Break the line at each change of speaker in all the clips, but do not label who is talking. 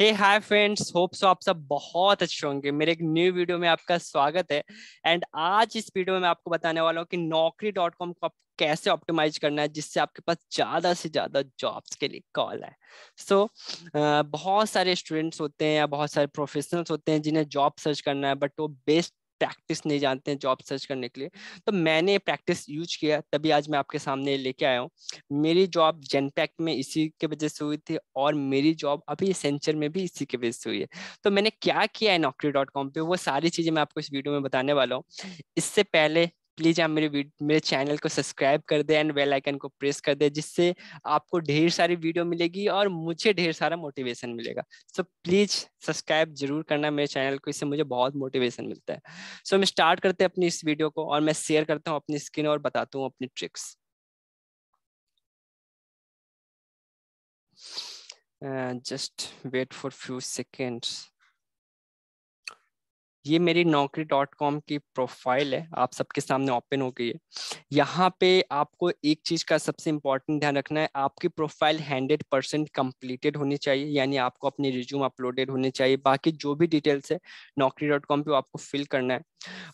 हे hi friends hope so आप सब बहुत अच्छे होंगे मेरे एक न्यू वीडियो में आपका स्वागत है एंड आज इस वीडियो में मैं आपको बताने वाला हूँ कि नौकरी डॉट कॉम को आप कैसे ऑप्टिमाइज करना है जिससे आपके पास ज़्यादा से ज़्यादा जॉब्स के लिए कॉल है सो so, बहुत सारे स्टूडेंट्स होते हैं या बहुत सारे प्रोफेशनल्स होते हैं जिन्हें जॉब सर्च करना है बट वो बेस्ट प्रैक्टिस नहीं जानते हैं जॉब सर्च करने के लिए तो मैंने प्रैक्टिस यूज किया तभी आज मैं आपके सामने लेके आया हूँ मेरी जॉब जेनपैक में इसी के वजह से हुई थी और मेरी जॉब अभी सेंचर में भी इसी के वजह से हुई है तो मैंने क्या किया है नौकरी डॉट कॉम पे वो सारी चीज़ें मैं आपको इस वीडियो में बताने वाला हूँ इससे पहले प्लीज आप मेरे मेरे चैनल को सब्सक्राइब कर दें एंड बेल आइकन को प्रेस कर दे जिससे आपको ढेर सारी वीडियो मिलेगी और मुझे ढेर सारा मोटिवेशन मिलेगा सो प्लीज सब्सक्राइब जरूर करना मेरे चैनल को इससे मुझे बहुत मोटिवेशन मिलता है सो so, मैं स्टार्ट करते हैं अपनी इस वीडियो को और मैं शेयर करता हूँ अपनी स्किन और बताता हूँ अपनी tricks just wait for few seconds ये मेरी नौकरी डॉट कॉम की प्रोफाइल है आप सबके सामने ओपन हो गई है यहाँ पे आपको एक चीज का सबसे इम्पोर्टेंट ध्यान रखना है आपकी प्रोफाइल हंड्रेड परसेंट कम्प्लीटेड होनी चाहिए यानी आपको अपनी रिज्यूम अपलोडेड होने चाहिए बाकी जो भी डिटेल्स है नौकरी डॉट कॉम पे आपको फिल करना है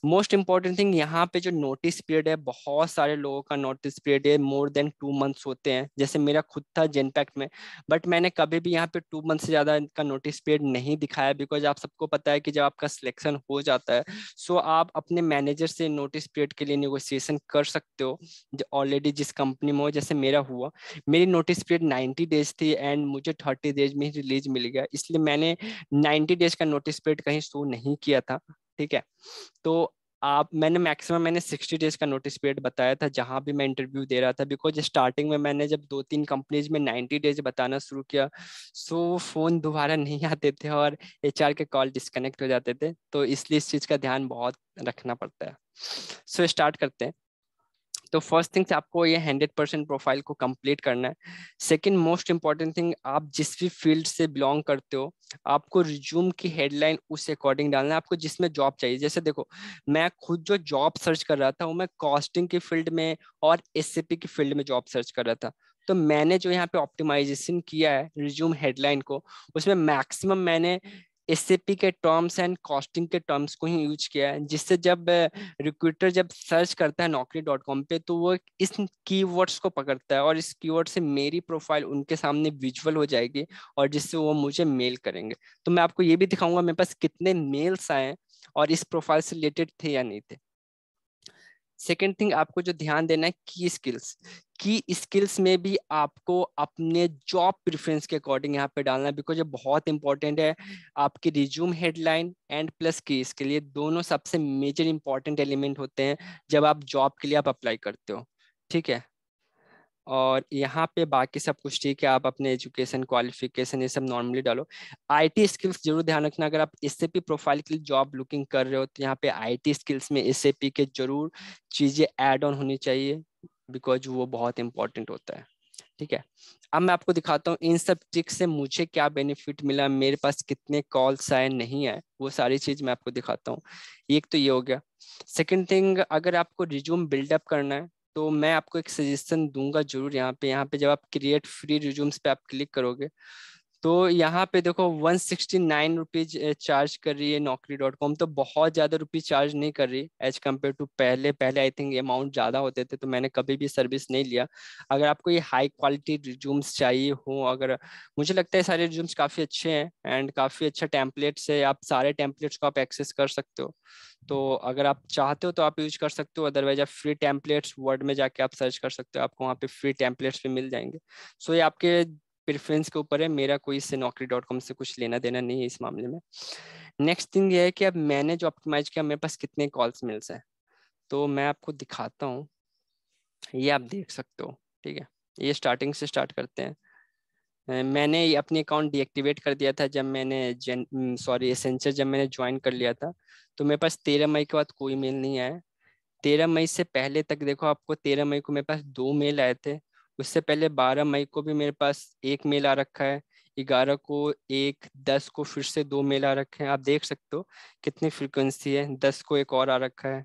मोस्ट इंपॉर्टेंट थिंग यहाँ पे जो नोटिस पीरियड है बहुत सारे लोगों का नोटिस पीरियड है मोर देन टू मंथ्स होते हैं जैसे मेरा खुद था जेनपैक्ट में बट मैंने कभी भी यहाँ पे टू मंथ से ज्यादा इनका नोटिस पीरियड नहीं दिखाया बिकॉज आप सबको पता है कि जब आपका सिलेक्शन हो जाता है सो आप अपने मैनेजर से नोटिस पीरियड के लिए निगोसिएशन कर सकते हो ऑलरेडी जिस कंपनी में हो जैसे मेरा हुआ मेरी नोटिस पीरियड नाइन्टी डेज थी एंड मुझे थर्टी डेज में ही रिलीज मिल गया इसलिए मैंने नाइन्टी डेज का नोटिस पीरियड कहीं शो नहीं किया था ठीक है तो आप मैंने मैक्सिमम मैंने 60 डेज का नोटिस पीरियड बताया था जहां भी मैं इंटरव्यू दे रहा था बिकॉज स्टार्टिंग में मैंने जब दो तीन कंपनीज में 90 डेज बताना शुरू किया सो वो फ़ोन दोबारा नहीं आते थे और एच के कॉल डिस्कनेक्ट हो जाते थे तो इसलिए इस चीज़ का ध्यान बहुत रखना पड़ता है सो so, स्टार्ट करते हैं तो फर्स्ट थिंग आपको ये हंड्रेड परसेंट प्रोफाइल को कंप्लीट करना है सेकेंड मोस्ट इंपॉर्टेंट थिंग आप जिस भी फील्ड से बिलोंग करते हो आपको रिज्यूम की हेडलाइन उस अकॉर्डिंग डालना है आपको जिसमें जॉब चाहिए जैसे देखो मैं खुद जो जॉब सर्च कर रहा था वो मैं कॉस्टिंग की फील्ड में और एस की फील्ड में जॉब सर्च कर रहा था तो मैंने जो यहाँ पे ऑप्टिमाइजेशन किया है रिज्यूम हेडलाइन को उसमें मैक्सिमम मैंने एस के टर्म्स एंड कॉस्टिंग के टर्म्स को ही यूज किया है जिससे जब रिक्रूटर जब सर्च करता है नौकरी डॉट कॉम पर तो वो इस की को पकड़ता है और इस की से मेरी प्रोफाइल उनके सामने विजुअल हो जाएगी और जिससे वो मुझे मेल करेंगे तो मैं आपको ये भी दिखाऊंगा मेरे पास कितने मेल्स आए और इस प्रोफाइल से रिलेटेड थे या नहीं थे सेकेंड थिंग आपको जो ध्यान देना है की स्किल्स की स्किल्स में भी आपको अपने जॉब प्रिफरेंस के अकॉर्डिंग यहाँ पे डालना है बिकॉज ये बहुत इंपॉर्टेंट है आपकी रिज्यूम हेडलाइन एंड प्लस की इसके लिए दोनों सबसे मेजर इंपॉर्टेंट एलिमेंट होते हैं जब आप जॉब के लिए आप अप्लाई करते हो ठीक है और यहाँ पे बाकी सब कुछ ठीक है आप अपने एजुकेशन क्वालिफिकेशन ये सब नॉर्मली डालो आईटी स्किल्स जरूर ध्यान रखना अगर आप एस प्रोफाइल के लिए जॉब लुकिंग कर रहे हो तो यहाँ पे आईटी स्किल्स में एस के जरूर चीज़ें ऐड ऑन होनी चाहिए बिकॉज वो बहुत इंपॉर्टेंट होता है ठीक है अब मैं आपको दिखाता हूँ इन सब चीज से मुझे क्या बेनिफिट मिला मेरे पास कितने कॉल्स आए नहीं आए वो सारी चीज मैं आपको दिखाता हूँ एक तो ये हो गया सेकेंड थिंग अगर आपको रिज्यूम बिल्डअप करना है तो मैं आपको एक सजेशन दूंगा जरूर यहाँ पे यहाँ पे जब आप क्रिएट फ्री रिज्यूम्स पे आप क्लिक करोगे तो यहाँ पे देखो one sixty nine rupees charge कर रही है नौकरी डॉट कॉम तो बहुत ज्यादा रुपीज चार्ज नहीं कर रही एज कम्पेयर टू पहले पहले आई थिंक अमाउंट ज्यादा होते थे तो मैंने कभी भी सर्विस नहीं लिया अगर आपको ये हाई क्वालिटी रिज्यूम्स चाहिए हो अगर मुझे लगता है सारे रिज्यूम्स काफी अच्छे हैं एंड काफी अच्छा टेम्पलेट्स है आप सारे टेम्पलेट्स को आप एक्सेस कर सकते हो तो अगर आप चाहते हो तो आप यूज कर सकते हो अदरवाइज आप फ्री टेम्पलेट्स वर्ड में जाके आप सर्च कर सकते हो आपको वहाँ पे फ्री टेम्पलेट्स भी मिल जाएंगे सो so, ये आपके प्रेफरेंस के ऊपर है मेरा कोई इससे नौकरी डॉट कॉम से कुछ लेना देना नहीं है इस मामले में नेक्स्ट थिंग ये है कि अब मैंने जो ऑप्टिमाइज किया मेरे पास कितने कॉल्स मिल्स हैं तो मैं आपको दिखाता हूँ ये आप देख सकते हो ठीक है ये स्टार्टिंग से स्टार्ट करते हैं मैंने अपने अकाउंट डीएक्टिवेट कर दिया था जब मैंने सॉरी एसेंचर जब मैंने ज्वाइन कर लिया था तो मेरे पास तेरह मई के बाद कोई मेल नहीं आया तेरह मई से पहले तक देखो आपको तेरह मई को मेरे पास दो मेल आए थे उससे पहले 12 मई को भी मेरे पास एक मेल आ रखा है ग्यारह को एक दस को फिर से दो मेल आ रखे हैं आप देख सकते हो कितनी फ्रिक्वेंसी है दस को एक और आ रखा है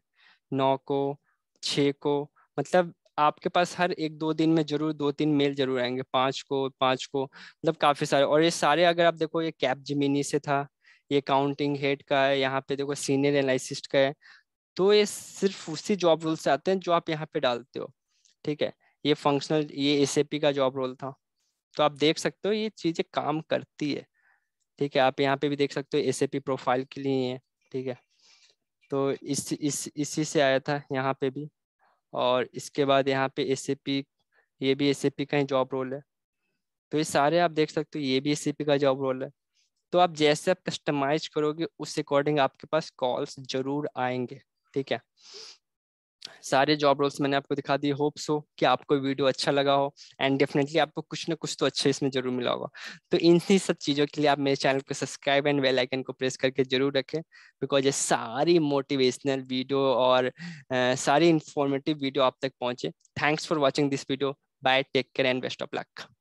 नौ को छ को मतलब आपके पास हर एक दो दिन में जरूर दो तीन मेल जरूर आएंगे पाँच को पाँच को मतलब काफ़ी सारे और ये सारे अगर आप देखो ये कैप जमीनी से था ये काउंटिंग हेड का है यहाँ पे देखो सीनियर एनालिसिस्ट का है तो ये सिर्फ उसी जॉब रूल से आते हैं जो आप यहाँ पे डालते हो ठीक है ये फंक्शनल ये एस का जॉब रोल था तो आप देख सकते हो ये चीज़ें काम करती है ठीक है आप यहाँ पे भी देख सकते हो एस प्रोफाइल के लिए है ठीक है तो इस इस इसी से आया था यहाँ पे भी और इसके बाद यहाँ पे एस ये भी एस का ही जॉब रोल है तो ये सारे आप देख सकते हो ये भी एस का जॉब रोल है तो आप जैसे आप कस्टमाइज करोगे उस अकॉर्डिंग आपके पास कॉल्स जरूर आएंगे ठीक है सारे जॉब रोल्स मैंने आपको दिखा दिए होप सो कि आपको वीडियो अच्छा लगा हो एंड डेफिनेटली आपको कुछ ना कुछ तो अच्छा इसमें जरूर मिला होगा तो इन सब चीज़ों के लिए आप मेरे चैनल को सब्सक्राइब एंड बेल आइकन को प्रेस करके जरूर रखें बिकॉज ये सारी मोटिवेशनल वीडियो और आ, सारी इंफॉर्मेटिव वीडियो आप तक पहुँचे thanks for watching this video bye take care and best of luck